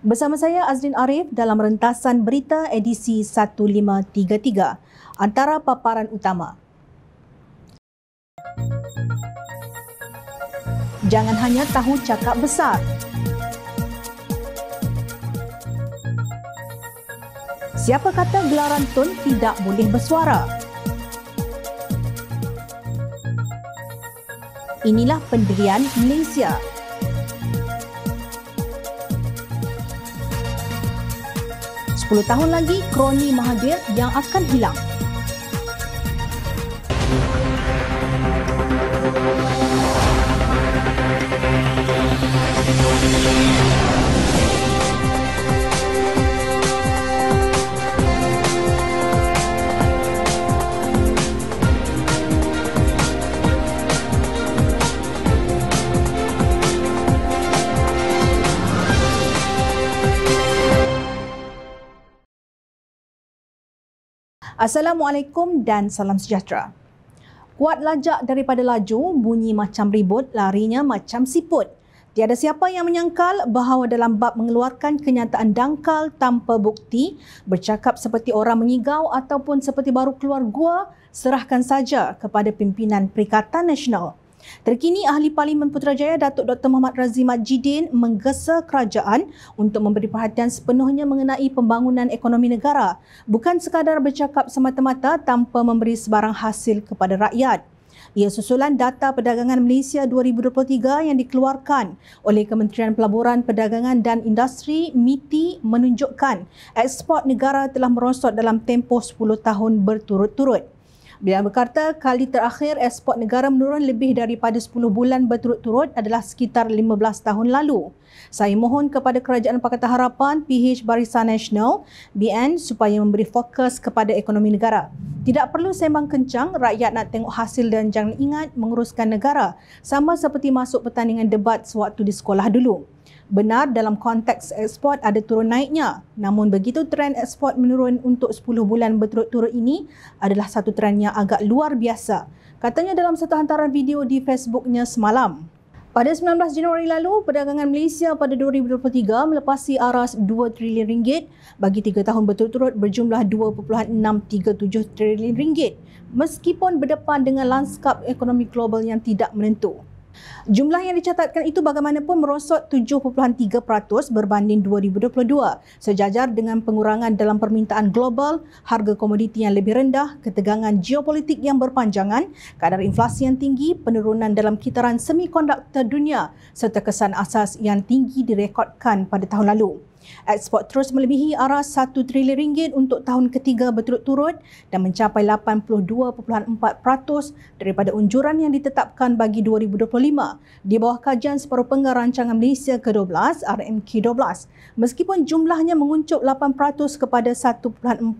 Bersama saya Azrin Arif dalam rentasan berita edisi 1533 antara paparan utama. Jangan hanya tahu cakap besar. Siapa kata gelaran tun tidak boleh bersuara? Inilah pendirian Malaysia. Malaysia. 10 tahun lagi kroni Mahathir yang akan hilang. Assalamualaikum dan salam sejahtera. Kuat lajak daripada laju, bunyi macam ribut, larinya macam siput. Tiada siapa yang menyangkal bahawa dalam bab mengeluarkan kenyataan dangkal tanpa bukti, bercakap seperti orang mengigau ataupun seperti baru keluar gua, serahkan saja kepada pimpinan Perikatan Nasional. Terkini ahli Parlimen Putrajaya Datuk Dr Muhammad Razim Majidin menggesa kerajaan untuk memberi perhatian sepenuhnya mengenai pembangunan ekonomi negara bukan sekadar bercakap semata-mata tanpa memberi sebarang hasil kepada rakyat. Ia susulan data perdagangan Malaysia 2023 yang dikeluarkan oleh Kementerian Pelaburan Perdagangan dan Industri MITI menunjukkan ekspor negara telah merosot dalam tempoh 10 tahun berturut-turut. Beliau berkata kali terakhir ekspor negara menurun lebih daripada 10 bulan berturut-turut adalah sekitar 15 tahun lalu. Saya mohon kepada Kerajaan Pakatan Harapan, PH Barisan Nasional, BN supaya memberi fokus kepada ekonomi negara. Tidak perlu sembang kencang, rakyat nak tengok hasil dan jangan ingat menguruskan negara. Sama seperti masuk pertandingan debat sewaktu di sekolah dulu. Benar dalam konteks ekspor ada turun naiknya. Namun begitu trend ekspor menurun untuk 10 bulan berturut-turut ini adalah satu trend yang agak luar biasa. Katanya dalam satu hantaran video di Facebooknya semalam. Pada 19 Januari lalu, perdagangan Malaysia pada 2023 melepasi aras 2 trilion ringgit bagi 3 tahun berturut-turut berjumlah 2.637 trilion ringgit meskipun berdepan dengan lanskap ekonomi global yang tidak menentu. Jumlah yang dicatatkan itu bagaimanapun merosot 7.3% berbanding 2022 sejajar dengan pengurangan dalam permintaan global, harga komoditi yang lebih rendah, ketegangan geopolitik yang berpanjangan, kadar inflasi yang tinggi, penurunan dalam kitaran semikonduktor dunia serta kesan asas yang tinggi direkodkan pada tahun lalu. Ekspor terus melebihi arah 1 trilion ringgit untuk tahun ketiga berturut-turut dan mencapai 82.4% daripada unjuran yang ditetapkan bagi 2025 di bawah kajian separuh penggar rancangan Malaysia ke-12 RMK12. Meskipun jumlahnya menguncup 8% kepada 1.426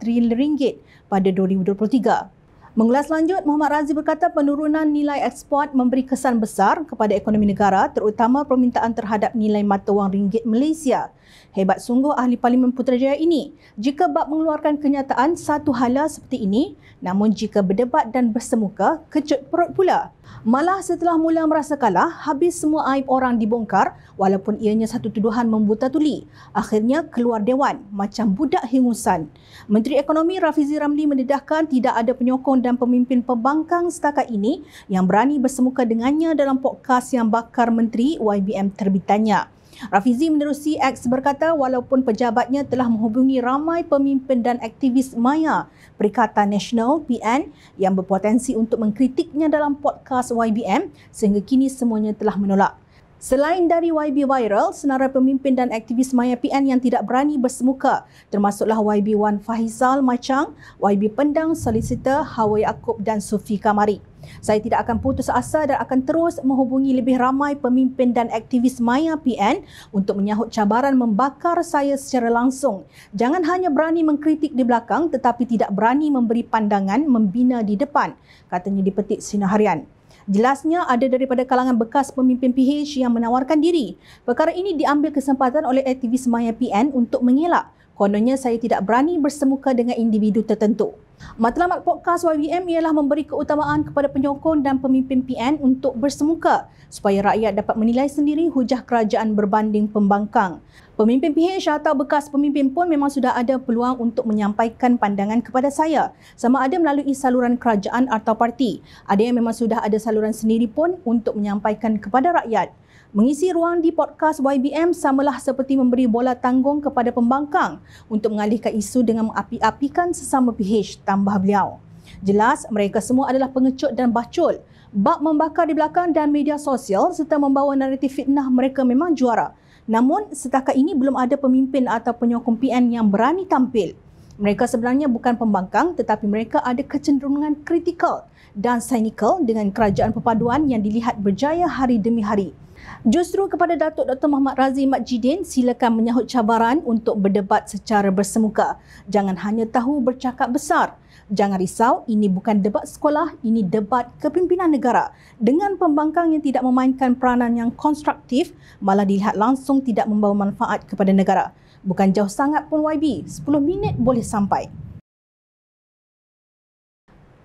trilion ringgit pada 2023. Mengulas lanjut, Muhammad Razi berkata penurunan nilai ekspor memberi kesan besar kepada ekonomi negara terutama permintaan terhadap nilai mata wang ringgit Malaysia. Hebat sungguh Ahli Parlimen Putrajaya ini. Jika bab mengeluarkan kenyataan satu hala seperti ini, namun jika berdebat dan bersemuka, kecut perut pula. Malah setelah mula merasa kalah, habis semua aib orang dibongkar walaupun ianya satu tuduhan membuta tuli. Akhirnya keluar dewan macam budak hingusan. Menteri Ekonomi Rafizi Ramli mendedahkan tidak ada penyokong dan pemimpin pembangkang setakat ini yang berani bersemuka dengannya dalam podcast yang bakar menteri YBM terbitannya. Rafizi menerusi X berkata walaupun pejabatnya telah menghubungi ramai pemimpin dan aktivis maya Perikatan Nasional PN yang berpotensi untuk mengkritiknya dalam podcast YBM sehingga kini semuanya telah menolak. Selain dari YB viral, senarai pemimpin dan aktivis Maya PN yang tidak berani bersemuka termasuklah YB Wan Fahizal Macang, YB Pendang Solicitor Hawa Yaakob dan Sufi Kamari. Saya tidak akan putus asa dan akan terus menghubungi lebih ramai pemimpin dan aktivis Maya PN untuk menyahut cabaran membakar saya secara langsung. Jangan hanya berani mengkritik di belakang tetapi tidak berani memberi pandangan membina di depan, katanya di petik Sinaharian. Jelasnya ada daripada kalangan bekas pemimpin PH yang menawarkan diri. Perkara ini diambil kesempatan oleh aktivis Maya PN untuk mengelak. Kononnya saya tidak berani bersemuka dengan individu tertentu. Matlamat podcast YBM ialah memberi keutamaan kepada penyokong dan pemimpin PN untuk bersemuka supaya rakyat dapat menilai sendiri hujah kerajaan berbanding pembangkang. Pemimpin PH atau bekas pemimpin pun memang sudah ada peluang untuk menyampaikan pandangan kepada saya. Sama ada melalui saluran kerajaan atau parti. Ada yang memang sudah ada saluran sendiri pun untuk menyampaikan kepada rakyat. Mengisi ruang di podcast YBM samalah seperti memberi bola tanggung kepada pembangkang untuk mengalihkan isu dengan mengapi-apikan sesama PH, tambah beliau. Jelas, mereka semua adalah pengecut dan bacul. Bak membakar di belakang dan media sosial serta membawa naratif fitnah mereka memang juara. Namun setakat ini belum ada pemimpin atau penyokong PN yang berani tampil. Mereka sebenarnya bukan pembangkang tetapi mereka ada kecenderungan kritikal dan cynical dengan kerajaan perpaduan yang dilihat berjaya hari demi hari. Justru kepada Datuk Dr. Muhammad Razi Mat Jidin, silakan menyahut cabaran untuk berdebat secara bersemuka. Jangan hanya tahu bercakap besar. Jangan risau, ini bukan debat sekolah, ini debat kepimpinan negara. Dengan pembangkang yang tidak memainkan peranan yang konstruktif, malah dilihat langsung tidak membawa manfaat kepada negara. Bukan jauh sangat pun YB, 10 minit boleh sampai.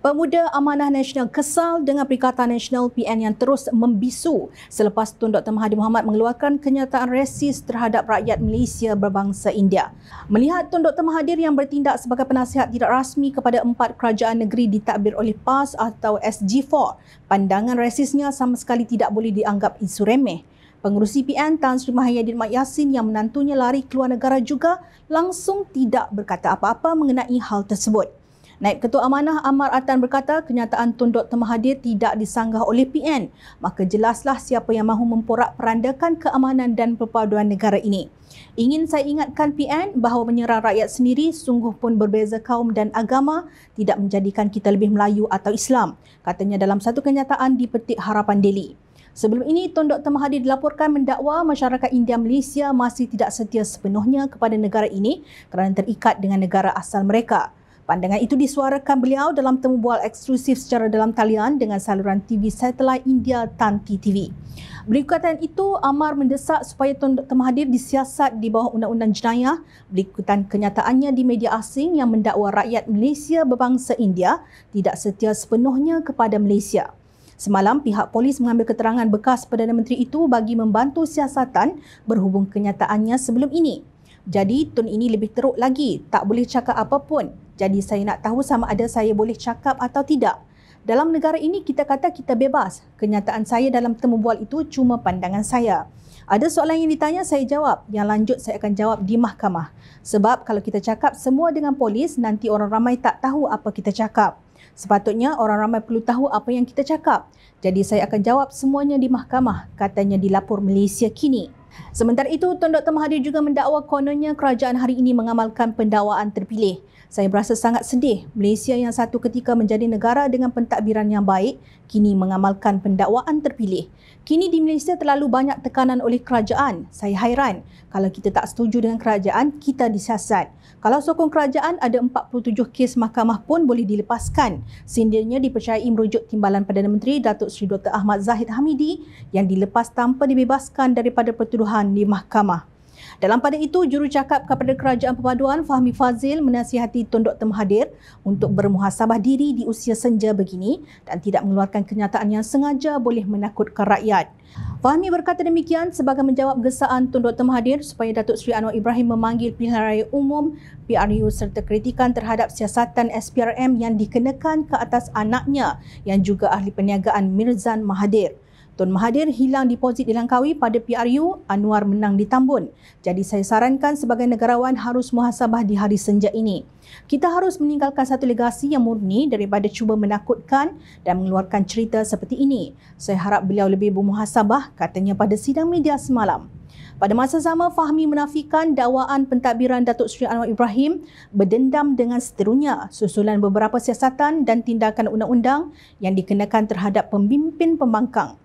Pemuda Amanah Nasional kesal dengan Perikatan Nasional PN yang terus membisu selepas Tun Dr. Mahathir Mohamad mengeluarkan kenyataan resis terhadap rakyat Malaysia berbangsa India. Melihat Tun Dr. Mahathir yang bertindak sebagai penasihat tidak rasmi kepada empat kerajaan negeri ditakbir oleh PAS atau SG4, pandangan resisnya sama sekali tidak boleh dianggap isu remeh. Pengurusi PN Tan Sri Mahyadin Mak Yassin yang menantunya lari keluar negara juga langsung tidak berkata apa-apa mengenai hal tersebut. Naib Ketua Amanah Amar Atan berkata kenyataan Tun Dr. Mahathir tidak disanggah oleh PN. Maka jelaslah siapa yang mahu memporak perandakan keamanan dan perpaduan negara ini. Ingin saya ingatkan PN bahawa menyerang rakyat sendiri sungguh pun berbeza kaum dan agama tidak menjadikan kita lebih Melayu atau Islam. Katanya dalam satu kenyataan di Petik Harapan Delhi. Sebelum ini, Tun Dr. Mahathir dilaporkan mendakwa masyarakat India Malaysia masih tidak setia sepenuhnya kepada negara ini kerana terikat dengan negara asal mereka. Pandangan itu disuarakan beliau dalam temu bual eksklusif secara dalam talian dengan saluran TV satelit India Tanti TV. Berikutan itu, Amar mendesak supaya Tun Dr. Mahathir disiasat di bawah undang-undang jenayah berikutan kenyataannya di media asing yang mendakwa rakyat Malaysia berbangsa India tidak setia sepenuhnya kepada Malaysia. Semalam pihak polis mengambil keterangan bekas Perdana Menteri itu bagi membantu siasatan berhubung kenyataannya sebelum ini. Jadi tun ini lebih teruk lagi, tak boleh cakap apa pun. Jadi saya nak tahu sama ada saya boleh cakap atau tidak. Dalam negara ini kita kata kita bebas. Kenyataan saya dalam temu bual itu cuma pandangan saya. Ada soalan yang ditanya saya jawab. Yang lanjut saya akan jawab di mahkamah. Sebab kalau kita cakap semua dengan polis nanti orang ramai tak tahu apa kita cakap. Sepatutnya orang ramai perlu tahu apa yang kita cakap. Jadi saya akan jawab semuanya di mahkamah, katanya dilapor Malaysia kini. Sementara itu, Tuan Dr. Mahathir juga mendakwa kononnya kerajaan hari ini mengamalkan pendakwaan terpilih. Saya berasa sangat sedih Malaysia yang satu ketika menjadi negara dengan pentadbiran yang baik kini mengamalkan pendakwaan terpilih. Kini di Malaysia terlalu banyak tekanan oleh kerajaan. Saya hairan kalau kita tak setuju dengan kerajaan, kita disiasat. Kalau sokong kerajaan, ada 47 kes mahkamah pun boleh dilepaskan. Sindirnya dipercayai merujuk timbalan Perdana Menteri Datuk Seri Dr. Ahmad Zahid Hamidi yang dilepas tanpa dibebaskan daripada pertuduhan di mahkamah. Dalam pada itu, jurucakap kepada Kerajaan Perpaduan Fahmi Fazil menasihati Tun Dr. Mahathir untuk bermuhasabah diri di usia senja begini dan tidak mengeluarkan kenyataan yang sengaja boleh menakutkan rakyat. Fahmi berkata demikian sebagai menjawab gesaan Tun Dr. Mahathir supaya Datuk Seri Anwar Ibrahim memanggil pilihan raya umum PRU serta kritikan terhadap siasatan SPRM yang dikenakan ke atas anaknya yang juga ahli perniagaan Mirzan Mahathir. Tun Mahathir hilang deposit di Langkawi pada PRU, Anwar menang di Tambun. Jadi saya sarankan sebagai negarawan harus muhasabah di hari senja ini. Kita harus meninggalkan satu legasi yang murni daripada cuba menakutkan dan mengeluarkan cerita seperti ini. Saya harap beliau lebih bermuhasabah katanya pada sidang media semalam. Pada masa sama, Fahmi menafikan dakwaan pentadbiran Datuk Seri Anwar Ibrahim berdendam dengan seterunya susulan beberapa siasatan dan tindakan undang-undang yang dikenakan terhadap pemimpin pembangkang.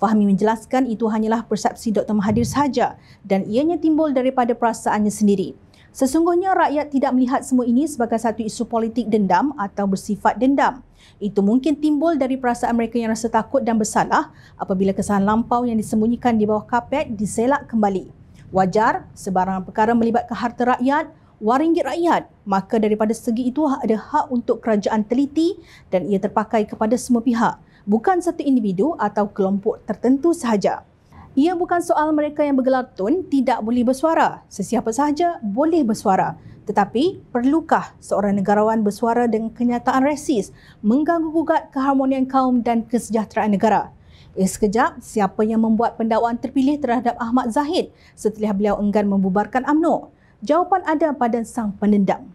Fahmi menjelaskan itu hanyalah persepsi Dr. Mahathir sahaja dan ianya timbul daripada perasaannya sendiri. Sesungguhnya rakyat tidak melihat semua ini sebagai satu isu politik dendam atau bersifat dendam. Itu mungkin timbul dari perasaan mereka yang rasa takut dan bersalah apabila kesalahan lampau yang disembunyikan di bawah kapet diselak kembali. Wajar, sebarang perkara melibatkan harta rakyat, waringgit rakyat, maka daripada segi itu ada hak untuk kerajaan teliti dan ia terpakai kepada semua pihak bukan satu individu atau kelompok tertentu sahaja. Ia bukan soal mereka yang bergelar tun tidak boleh bersuara. Sesiapa sahaja boleh bersuara. Tetapi, perlukah seorang negarawan bersuara dengan kenyataan rasis mengganggu-gugat keharmonian kaum dan kesejahteraan negara? Eh sekejap, siapa yang membuat pendakwaan terpilih terhadap Ahmad Zahid setelah beliau enggan membubarkan UMNO? Jawapan ada pada sang penendang.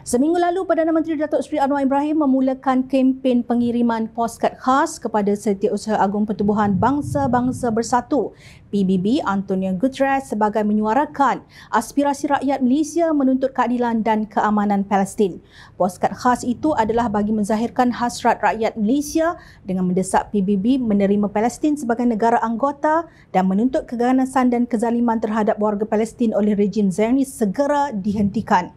Seminggu lalu, Perdana Menteri Datuk Seri Anwar Ibrahim memulakan kempen pengiriman postcard khas kepada Setiausaha Agung Pertubuhan Bangsa-Bangsa Bersatu, PBB Antonio Guterres sebagai menyuarakan aspirasi rakyat Malaysia menuntut keadilan dan keamanan Palestin. Postcard khas itu adalah bagi menzahirkan hasrat rakyat Malaysia dengan mendesak PBB menerima Palestin sebagai negara anggota dan menuntut keganasan dan kezaliman terhadap warga Palestin oleh rejim Zionis segera dihentikan.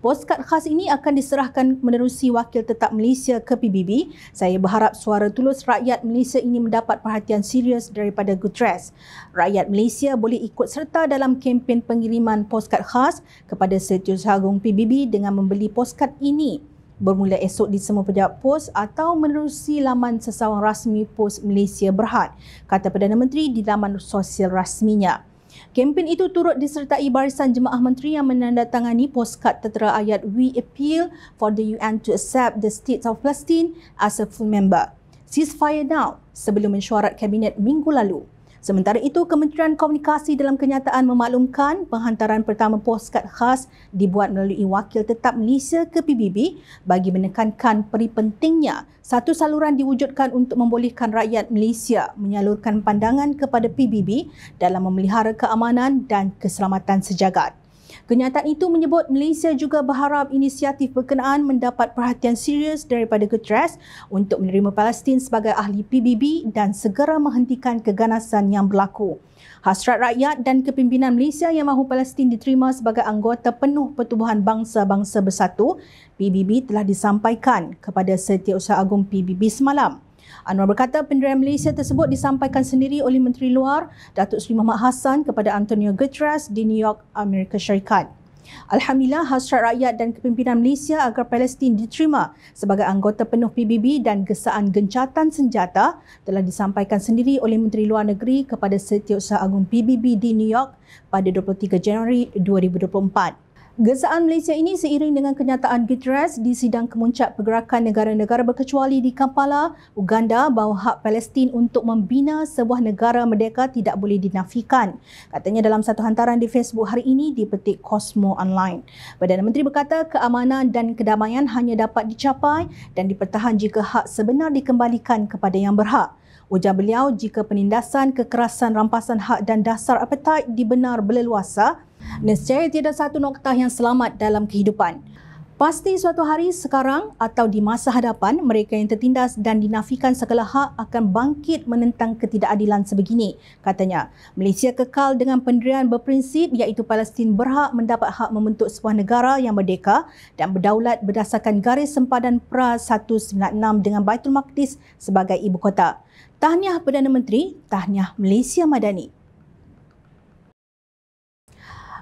Postcard khas ini akan diserahkan menerusi Wakil Tetap Malaysia ke PBB. Saya berharap suara tulus rakyat Malaysia ini mendapat perhatian serius daripada Guterres. Rakyat Malaysia boleh ikut serta dalam kempen pengiriman postcard khas kepada setiausaha agung PBB dengan membeli postcard ini bermula esok di semua pejabat pos atau menerusi laman sesawang rasmi pos Malaysia Berhad, kata Perdana Menteri di laman sosial rasminya. Kempen itu turut disertai barisan jemaah menteri yang menandatangani poskad tertera ayat We appeal for the UN to accept the state of Palestine as a full member. Ceasefire now sebelum mesyuarat kabinet minggu lalu. Sementara itu, Kementerian Komunikasi dalam kenyataan memaklumkan penghantaran pertama poskad khas dibuat melalui Wakil Tetap Malaysia ke PBB bagi menekankan peri pentingnya satu saluran diwujudkan untuk membolehkan rakyat Malaysia menyalurkan pandangan kepada PBB dalam memelihara keamanan dan keselamatan sejagat. Kenyataan itu menyebut Malaysia juga berharap inisiatif berkenaan mendapat perhatian serius daripada Guterres untuk menerima Palestin sebagai ahli PBB dan segera menghentikan keganasan yang berlaku. Hasrat rakyat dan kepimpinan Malaysia yang mahu Palestin diterima sebagai anggota penuh Pertubuhan Bangsa-Bangsa Bersatu, PBB telah disampaikan kepada Setiausaha Agung PBB semalam. Anwar berkata pendirian Malaysia tersebut disampaikan sendiri oleh Menteri Luar Datuk Seri Muhammad Hassan kepada Antonio Guterres di New York, Amerika Syarikat. Alhamdulillah hasrat rakyat dan kepimpinan Malaysia agar Palestin diterima sebagai anggota penuh PBB dan gesaan gencatan senjata telah disampaikan sendiri oleh Menteri Luar Negeri kepada Setiausaha Agung PBB di New York pada 23 Januari 2024. Gesaan Malaysia ini seiring dengan kenyataan Guterres di sidang kemuncak pergerakan negara-negara berkecuali di Kampala, Uganda bahawa hak Palestin untuk membina sebuah negara merdeka tidak boleh dinafikan. Katanya dalam satu hantaran di Facebook hari ini di petik Cosmo Online. Perdana Menteri berkata keamanan dan kedamaian hanya dapat dicapai dan dipertahan jika hak sebenar dikembalikan kepada yang berhak. Ujar beliau jika penindasan, kekerasan, rampasan hak dan dasar apartheid dibenar berleluasa, nescaya tiada satu nokta yang selamat dalam kehidupan. Pasti suatu hari sekarang atau di masa hadapan, mereka yang tertindas dan dinafikan segala hak akan bangkit menentang ketidakadilan sebegini, katanya. Malaysia kekal dengan pendirian berprinsip iaitu Palestin berhak mendapat hak membentuk sebuah negara yang merdeka dan berdaulat berdasarkan garis sempadan PRA 196 dengan Baitul Maqdis sebagai ibu kota. Tahniah Perdana Menteri, tahniah Malaysia Madani.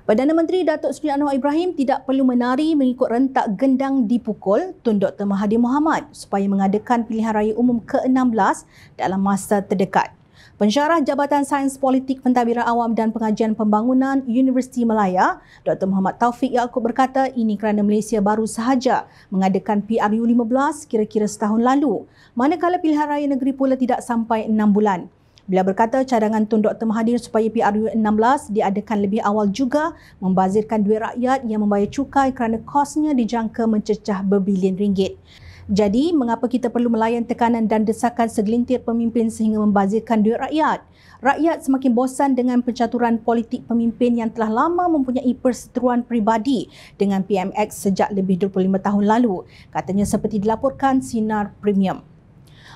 Perdana Menteri Datuk Seri Anwar Ibrahim tidak perlu menari mengikut rentak gendang dipukul Tun Dr. Mahathir Mohamad supaya mengadakan pilihan raya umum ke-16 dalam masa terdekat. Pensyarah Jabatan Sains Politik Pentadbiran Awam dan Pengajian Pembangunan Universiti Melaya, Dr. Muhammad Taufik Yaakob berkata ini kerana Malaysia baru sahaja mengadakan PRU15 kira-kira setahun lalu, manakala pilihan raya negeri pula tidak sampai enam bulan. Beliau berkata cadangan Tun Dr. Mahathir supaya PRU16 diadakan lebih awal juga membazirkan duit rakyat yang membayar cukai kerana kosnya dijangka mencecah berbilion ringgit. Jadi, mengapa kita perlu melayan tekanan dan desakan segelintir pemimpin sehingga membazirkan duit rakyat? Rakyat semakin bosan dengan pencaturan politik pemimpin yang telah lama mempunyai perseteruan peribadi dengan PMX sejak lebih 25 tahun lalu, katanya seperti dilaporkan Sinar Premium.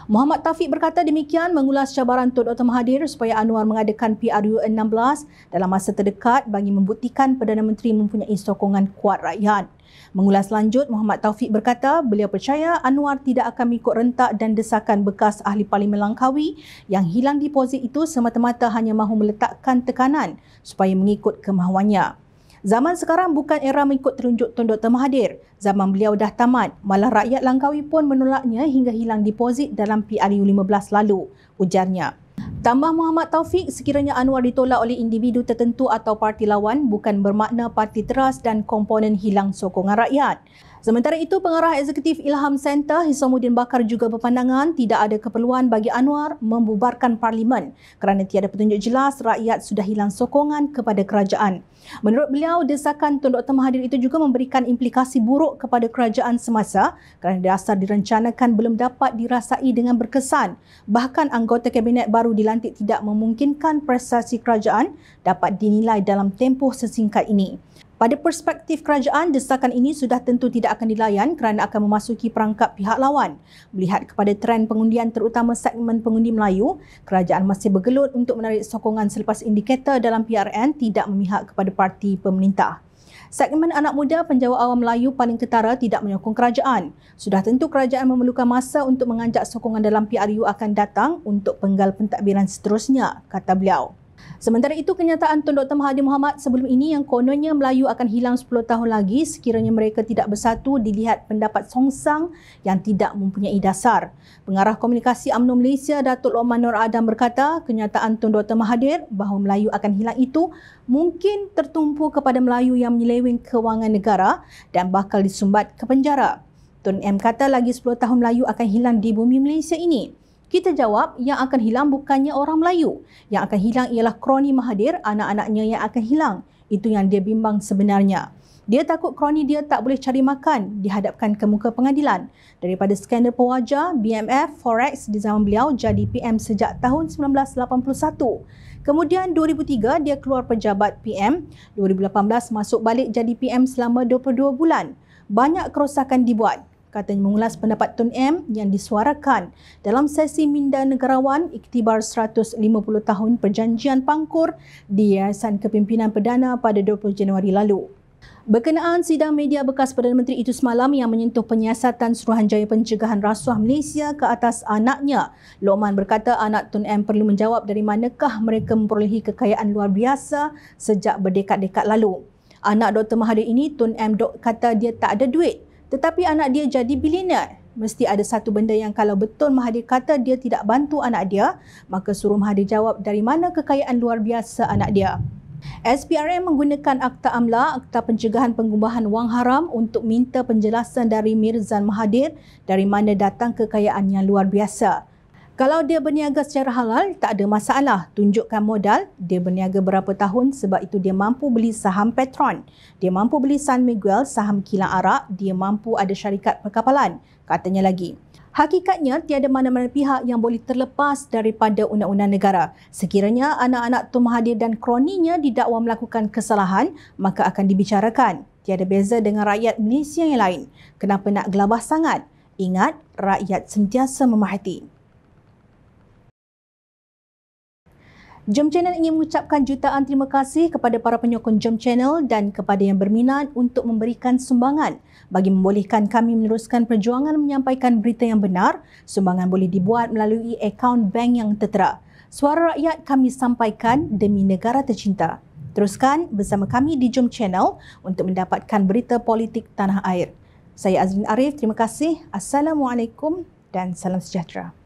Muhammad Taufik berkata demikian mengulas cabaran Tun Dr. Mahathir supaya Anwar mengadakan PRU 16 dalam masa terdekat bagi membuktikan Perdana Menteri mempunyai sokongan kuat rakyat. Mengulas lanjut, Muhammad Taufik berkata beliau percaya Anwar tidak akan mengikut rentak dan desakan bekas ahli Parlimen Langkawi yang hilang deposit itu semata-mata hanya mahu meletakkan tekanan supaya mengikut kemahuannya. Zaman sekarang bukan era mengikut terunjuk Tun Dr. Mahathir. Zaman beliau dah tamat. Malah rakyat Langkawi pun menolaknya hingga hilang deposit dalam PRU 15 lalu, ujarnya. Tambah Muhammad Taufik, sekiranya Anwar ditolak oleh individu tertentu atau parti lawan bukan bermakna parti teras dan komponen hilang sokongan rakyat. Sementara itu, pengarah eksekutif Ilham Centre, Hisamuddin Bakar juga berpandangan tidak ada keperluan bagi Anwar membubarkan parlimen kerana tiada petunjuk jelas rakyat sudah hilang sokongan kepada kerajaan. Menurut beliau, desakan Tun Dr. Mahathir itu juga memberikan implikasi buruk kepada kerajaan semasa kerana dasar direncanakan belum dapat dirasai dengan berkesan. Bahkan anggota kabinet baru dilantik tidak memungkinkan prestasi kerajaan dapat dinilai dalam tempoh sesingkat ini. Pada perspektif kerajaan, desakan ini sudah tentu tidak akan dilayan kerana akan memasuki perangkap pihak lawan. Melihat kepada tren pengundian terutama segmen pengundi Melayu, kerajaan masih bergelut untuk menarik sokongan selepas indikator dalam PRN tidak memihak kepada parti pemerintah. Segmen anak muda penjawa awam Melayu paling ketara tidak menyokong kerajaan. Sudah tentu kerajaan memerlukan masa untuk menganjak sokongan dalam PRU akan datang untuk penggal pentadbiran seterusnya, kata beliau. Sementara itu, kenyataan Tun Dr. Mahathir Mohamad sebelum ini yang kononnya Melayu akan hilang 10 tahun lagi sekiranya mereka tidak bersatu dilihat pendapat songsang yang tidak mempunyai dasar. Pengarah Komunikasi UMNO Malaysia, Datuk Loman Nur Adam berkata, kenyataan Tun Dr. Mahathir bahawa Melayu akan hilang itu mungkin tertumpu kepada Melayu yang menyeleweng kewangan negara dan bakal disumbat ke penjara. Tun M kata lagi 10 tahun Melayu akan hilang di bumi Malaysia ini. Kita jawab yang akan hilang bukannya orang Melayu. Yang akan hilang ialah kroni Mahathir, anak-anaknya yang akan hilang. Itu yang dia bimbang sebenarnya. Dia takut kroni dia tak boleh cari makan dihadapkan ke muka pengadilan. Daripada skandal pewajar, BMF, Forex di zaman beliau jadi PM sejak tahun 1981. Kemudian 2003 dia keluar pejabat PM, 2018 masuk balik jadi PM selama 22 bulan. Banyak kerosakan dibuat katanya mengulas pendapat Tun M yang disuarakan dalam sesi minda negarawan iktibar 150 tahun perjanjian pangkur di Yayasan Kepimpinan Perdana pada 20 Januari lalu. Berkenaan sidang media bekas Perdana Menteri itu semalam yang menyentuh penyiasatan Suruhanjaya Pencegahan Rasuah Malaysia ke atas anaknya. Lokman berkata anak Tun M perlu menjawab dari manakah mereka memperolehi kekayaan luar biasa sejak berdekad-dekad lalu. Anak Dr. Mahathir ini, Tun M. Dok kata dia tak ada duit tetapi anak dia jadi bilioner. Mesti ada satu benda yang kalau betul Mahathir kata dia tidak bantu anak dia, maka suruh Mahathir jawab dari mana kekayaan luar biasa anak dia. SPRM menggunakan Akta Amla, Akta Pencegahan Pengubahan Wang Haram untuk minta penjelasan dari Mirzan Mahathir dari mana datang kekayaan yang luar biasa. Kalau dia berniaga secara halal, tak ada masalah. Tunjukkan modal, dia berniaga berapa tahun sebab itu dia mampu beli saham Petron. Dia mampu beli San Miguel, saham kilang arak. Dia mampu ada syarikat perkapalan. Katanya lagi, Hakikatnya, tiada mana-mana pihak yang boleh terlepas daripada undang-undang negara. Sekiranya anak-anak Tun Mahathir dan kroninya didakwa melakukan kesalahan, maka akan dibicarakan. Tiada beza dengan rakyat Malaysia yang lain. Kenapa nak gelabah sangat? Ingat, rakyat sentiasa memahati. Jom Channel ingin mengucapkan jutaan terima kasih kepada para penyokong Jom Channel dan kepada yang berminat untuk memberikan sumbangan bagi membolehkan kami meneruskan perjuangan menyampaikan berita yang benar. Sumbangan boleh dibuat melalui akaun bank yang tertera. Suara rakyat kami sampaikan demi negara tercinta. Teruskan bersama kami di Jom Channel untuk mendapatkan berita politik tanah air. Saya Azrin Arif, terima kasih. Assalamualaikum dan salam sejahtera.